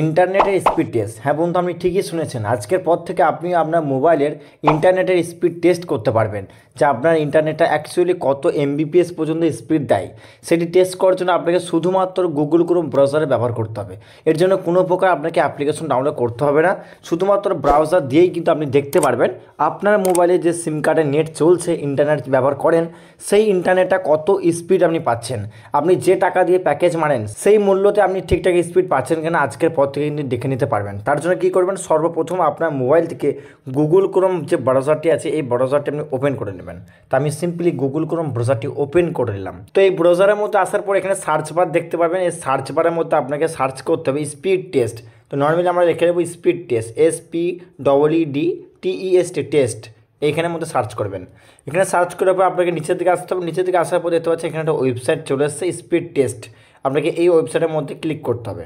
ইন্টারনেটের speed test হ্যাঁ বন্ধু আপনি ঠিকই শুনেছেন আজকের পর থেকে আপনি আপনার মোবাইলের ইন্টারনেটের স্পিড টেস্ট করতে পারবেন যা আপনার ইন্টারনেটটা অ্যাকচুয়ালি কত এমবিপিএস পর্যন্ত স্পিড দেয় সেটি টেস্ট করার জন্য আপনাকে শুধুমাত্র গুগল ক্রোম ব্রাউজারে ব্যবহার করতে হবে এর জন্য কোনো প্রকার আপনাকে অ্যাপ্লিকেশন ডাউনলোড করতে হবে না শুধুমাত্র ব্রাউজার দিয়েই কিন্তু আপনি দেখতে পারবেন আপনার মোবাইলে যে সিম কার্ডে নেট চলছে ইন্টারনেট ব্যবহার করেন সেই ইন্টারনেটটা কত স্পিড আপনি পাচ্ছেন আপনি যে টাকা দিয়ে প্যাকেজ মানেন সেই মূল্যতে আপনি ঠিকঠাক স্পিড পাচ্ছেন কিনা আজকের পর পথ থেকে কিন্তু দেখে নিতে পারবেন তার জন্য কী করবেন সর্বপ্রথম আপনার মোবাইল থেকে গুগল ক্রোম যে ব্রাউজারটি আছে এই ব্রাউজারটি আপনি ওপেন করে নেবেন তো আমি সিম্পলি গুগল ক্রোম ব্রাউজারটি ওপেন করে নিলাম তো এই ব্রাউজারের মধ্যে আসার পর এখানে সার্চ বার দেখতে পাবেন এই সার্চ বারের মধ্যে আপনাকে সার্চ করতে হবে স্পিড টেস্ট তো নর্মালি আমরা লিখে দেবো speed test S P double E D T test এইখানের মধ্যে সার্চ করবেন এখানে সার্চ করার পর আপনাকে নিচের দিকে আসতে হবে নিচের দিকে আসার পর দেখতে পাচ্ছি এখানে একটা ওয়েবসাইট চলে এসেছে স্পিড টেস্ট আপনাকে এই ওয়েবসাইটের মধ্যে ক্লিক করতে হবে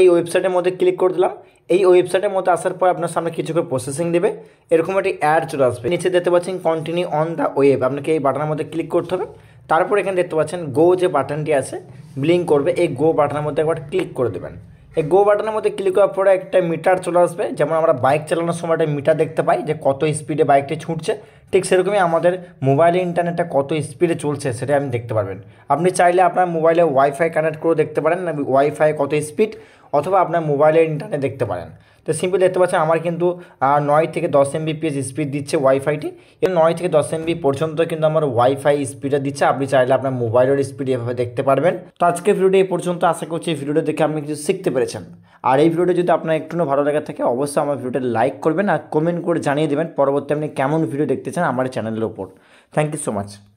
এই ওয়েবসাইটের মধ্যে ক্লিক করে দিলাম এই ওয়েবসাইটের মধ্যে আসার পর আপনার সামনে কিছু করে প্রসেসিং দেবে এরকম একটি অ্যাড চলে আসবে নিচে দেখতে পাচ্ছেন কন্টিনিউ অন দ্য ওয়েব আপনাকে এই বাটনের মধ্যে ক্লিক করতে হবে তারপর এখানে দেখতে পাচ্ছেন গো যে বাটনটি আছে ব্লিঙ্ক করবে এই গো বাটনের মধ্যে একবার ক্লিক করে দেবেন এই গো বাটনের মধ্যে ক্লিক করার পরে একটা মিটার চলে আসবে যেমন আমরা বাইক চালানোর সময় একটা মিটার দেখতে পাই যে কত স্পিডে বাইকটি ছুটছে ঠিক সেরকমই আমাদের মোবাইলে ইন্টারনেটটা কত স্পিডে চলছে সেটা আপনি দেখতে পারবেন আপনি চাইলে আপনার মোবাইলে ওয়াইফাই কানেক্ট করে দেখতে পারেন ওয়াইফাই কত স্পিড অথবা আপনার মোবাইলের ইন্টারনেট দেখতে পারেন তো সিম্পল দেখতে পাচ্ছেন আমার কিন্তু নয় থেকে দশ এমবিপিএস স্পিড দিচ্ছে ওয়াইফাইটি এবং নয় থেকে দশ এমবি পর্যন্ত কিন্তু আমার ওয়াইফাই স্পিডটা দিচ্ছে আপনি চাইলে আপনার মোবাইলের স্পিড এভাবে দেখতে পারবেন তো আজকে ভিডিওটি এই পর্যন্ত আশা করছি এই ভিডিওটা দেখে আপনি কিছু শিখতে পেরেছেন আর এই ভিডিওটি যদি আপনার একটুও ভালো লাগে থাকে অবশ্যই আমার ভিডিওটা লাইক করবেন আর কমেন্ট করে জানিয়ে দেবেন পরবর্তী আপনি কেমন ভিডিও দেখতে চান আমার চ্যানেলের ওপর থ্যাংক ইউ সো মাচ